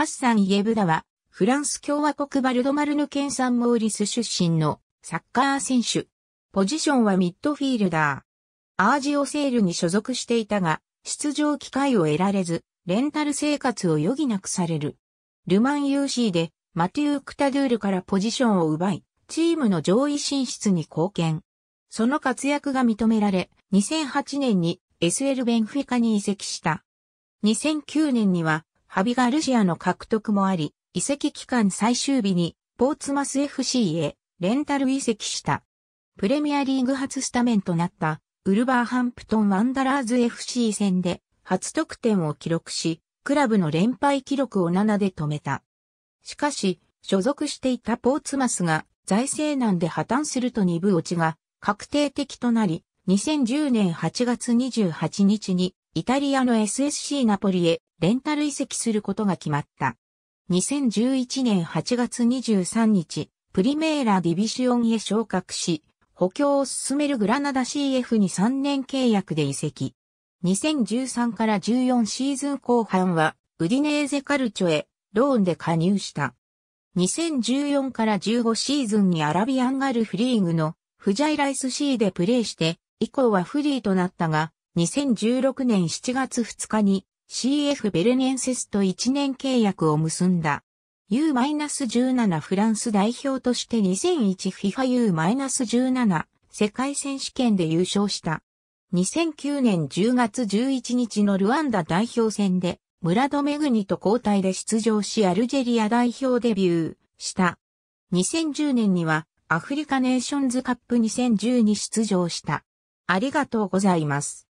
ハッサン・イエブダは、フランス共和国バルドマルヌ県サンモーリス出身のサッカー選手。ポジションはミッドフィールダー。アージオセールに所属していたが、出場機会を得られず、レンタル生活を余儀なくされる。ルマン UC でマティウ・クタドゥールからポジションを奪い、チームの上位進出に貢献。その活躍が認められ、2008年に SL ベンフィカに移籍した。2009年にはハビガルシアの獲得もあり、移籍期間最終日にポーツマス FC へレンタル移籍した。プレミアリーグ初スタメンとなったウルバーハンプトンワンダラーズ FC 戦で初得点を記録し、クラブの連敗記録を7で止めた。しかし、所属していたポーツマスが財政難で破綻すると2部落ちが確定的となり、2010年8月28日にイタリアの SSC ナポリへレンタル移籍することが決まった。2011年8月23日、プリメーラディビシオンへ昇格し、補強を進めるグラナダ CF に3年契約で移籍。2013から14シーズン後半は、ウディネーゼカルチョへローンで加入した。2014から15シーズンにアラビアンガルフリーグのフジャイライス C でプレーして、以降はフリーとなったが、2016年7月2日に CF ベルネンセスと1年契約を結んだ。U-17 フランス代表として 2001FIFA U-17 世界選手権で優勝した。2009年10月11日のルワンダ代表戦でムラドメグニと交代で出場しアルジェリア代表デビューした。2010年にはアフリカネーションズカップ2010に出場した。ありがとうございます。